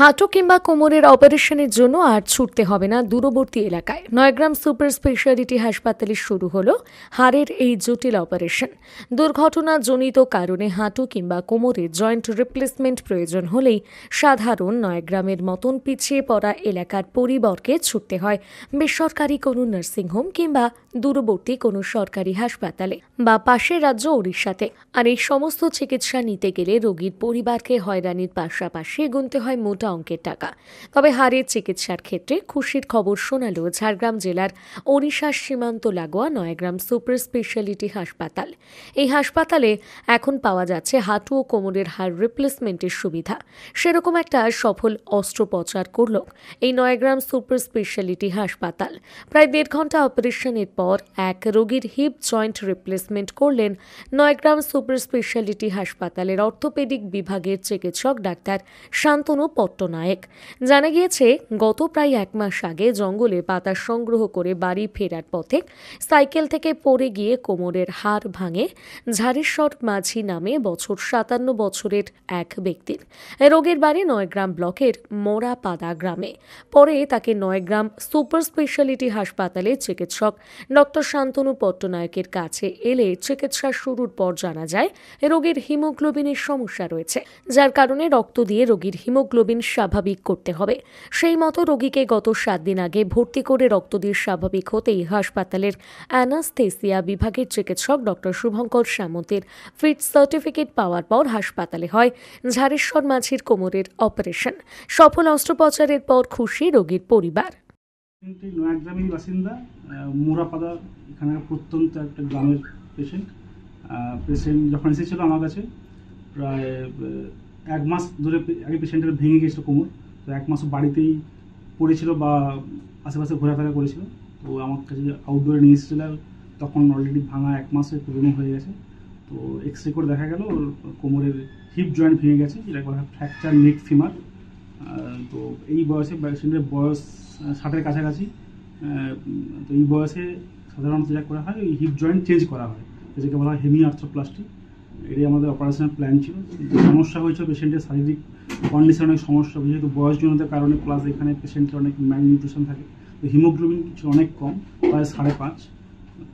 হাঁটু কিংবা কোমরের অপারেশনের জন্য আর ছুটতে হবে না দূরবর্তী এলাকায় নয়গ্রাম সুপার স্পেশালিটি হাসপাতালে শুরু হলো হাড়ের এই জটিল অপারেশন দুর্ঘটনাজনিত কারণে হাঁটু কিংবা কোমরে জয়েন্ট রিপ্লেসমেন্ট প্রয়োজন হলেই সাধারণ নয়গ্রামের মতন পিছিয়ে পড়া এলাকার পরিবারকে ছুটতে হয় বেসরকারি কোনো নার্সিংহোম কিংবা দূরবর্তী কোনো সরকারি হাসপাতালে বা পাশের রাজ্য ওড়িশাতে আর এই সমস্ত চিকিৎসা নিতে গেলে রোগীর পরিবারকে হয়রানির পাশাপাশি গুনতে হয় মোট মোটা অঙ্কের টাকা তবে হারের চিকিৎসার ক্ষেত্রে খুশির খবর শোনাল ঝাড়গ্রাম জেলার ওড়িশার সীমান্ত লাগোয়া নয়াগ্রাম সুপার স্পেশালিটি হাসপাতাল এই হাসপাতালে এখন পাওয়া যাচ্ছে হাঁটু ও কোমরের হাড় রিপ্লেসমেন্টের সুবিধা সেরকম একটা সফল অস্ত্রোপচার করল এই নয়াগ্রাম সুপার স্পেশালিটি হাসপাতাল প্রায় দেড় ঘন্টা অপারেশনের পর এক রোগীর হিপ জয়েন্ট রিপ্লেসমেন্ট করলেন নয়াগ্রাম সুপার স্পেশালিটি হাসপাতালের অর্থোপেডিক বিভাগের চিকিৎসক ডাক্তার শান্তনু পট্টনায়েক জানা গিয়েছে গত প্রায় এক মাস আগে জঙ্গলে পাতা সংগ্রহ করে বাড়ি ফেরার পথে সাইকেল থেকে পড়ে গিয়ে কোমরের হার ভাঙে ঝাড়েশ্বর মাঝি নামে বছর সাতান্ন বছরের এক ব্যক্তির রোগের বাড়ি নয়গ্রাম ব্লকের মোড়াপাদা গ্রামে পরে তাকে নয়গ্রাম সুপার স্পেশালিটি হাসপাতালে চিকিৎসক ডক্টর শান্তনু পট্টনায়কের কাছে এলে চিকিৎসা শুরুর পর জানা যায় রোগীর হিমোগ্লোবিনের সমস্যা রয়েছে যার কারণে রক্ত দিয়ে রোগীর হিমোগ্লোবিন দিন স্বাভাবিক করতে হবে সেই মতো রোগীকে গত সাত দিন আগে ভর্তি করে রক্ত দিয়ে স্বাভাবিক হতেই হাসপাতালের অ্যানাস্থেসিয়া বিভাগের চিকিৎসক ডক্টর শুভঙ্কর সামন্তের ফিট সার্টিফিকেট পাওয়ার পর হাসপাতালে হয় ঝাড়েশ্বর মাঝির কোমরের অপারেশন সফল অস্ত্রোপচারের পর খুশি রোগীর পরিবার প্রায় এক মাস ধরে আগে পেশেন্টের ভেঙে গেছিলো কোমর তো এক মাসও বাড়িতেই পড়েছিল বা আশেপাশে ঘোরাফেরা করেছিল তো আমার কাছে আউটডোরে নিয়ে এসেছিলো আর তখন অলরেডি ভাঙা এক মাসের পুরনো হয়ে গেছে তো এক্স রে করে দেখা গেল ওর কোমরের হিপ জয়েন্ট ভেঙে গেছে যেটা বলা ফ্র্যাকচার নেক ফিমার তো এই বয়সে পেশেন্টের বয়স ষাটের কাছাকাছি তো এই বয়সে সাধারণত যেটা করা হয় ওই হিপ জয়েন্ট চেঞ্জ করা হয় যেটাকে বলা হয় হেমি আর্থ্রোপ্লাস্টিক এটাই আমাদের অপারেশনের প্ল্যান ছিল যে সমস্যা হয়েছিল পেশেন্টের শারীরিক কন্ডিশন অনেক সমস্যা যেহেতু বয়সজনতার কারণে প্লাস এখানে পেশেন্টের অনেক ম্যালনিউট্রিশন থাকে তো হিমোগ্লোবিন কিছু অনেক কম প্রায় সাড়ে পাঁচ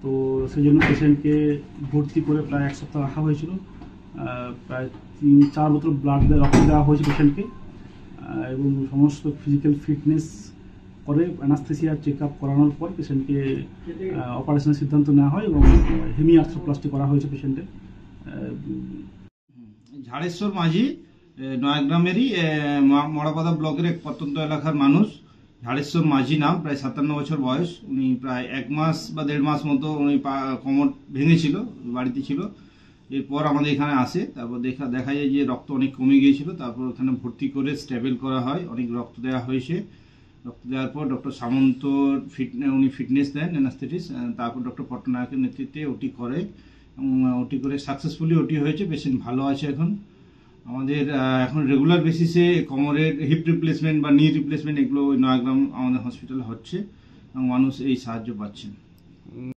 তো সেই জন্য পেশেন্টকে ভর্তি করে প্রায় এক সপ্তাহ রাখা হয়েছিল প্রায় তিন চার বোতল ব্লাড রক্ত দেওয়া হয়েছে পেশেন্টকে এবং সমস্ত ফিজিক্যাল ফিটনেস করে অ্যানাস্থেসিয়া চেক আপ করানোর পর পেশেন্টকে অপারেশনের সিদ্ধান্ত নেওয়া হয় এবং হেমিয়ার্থোপ্লাস্টি করা হয়েছে পেশেন্টের ঝাড়েশ্বর মাঝি নয়াগ্রামেরই মরাপাদা ব্লকের এক প্রত্যন্ত এলাকার মানুষ ঝাড়েশ্বর মাঝি নাম প্রায় সাতান্ন বছর বয়স উনি প্রায় এক মাস বা দেড় মাস মতো উনি কোমর ভেঙেছিল বাড়িতে ছিল এরপর আমাদের এখানে আসে তারপর দেখা দেখা যায় যে রক্ত অনেক কমে গিয়েছিল তারপর ওখানে ভর্তি করে স্ট্যাবেল করা হয় অনেক রক্ত দেওয়া হয়েছে রক্ত দেওয়ার পর ডক্টর সামন্ত ফিট উনি ফিটনেস দেন অ্যানাস্থেটিস তারপর ডক্টর পট্টনায়কের নেতৃত্বে ওটি করে ওটি করে সাকসেসফুলি ওটি হয়েছে পেশেন্ট ভালো আছে এখন আমাদের এখন রেগুলার বেসিসে কোমরের হিপ রিপ্লেসমেন্ট বা নি রিপ্লেসমেন্ট এগুলো নয়াগ্রাম আমাদের হসপিটালে হচ্ছে এবং মানুষ এই সাহায্য পাচ্ছেন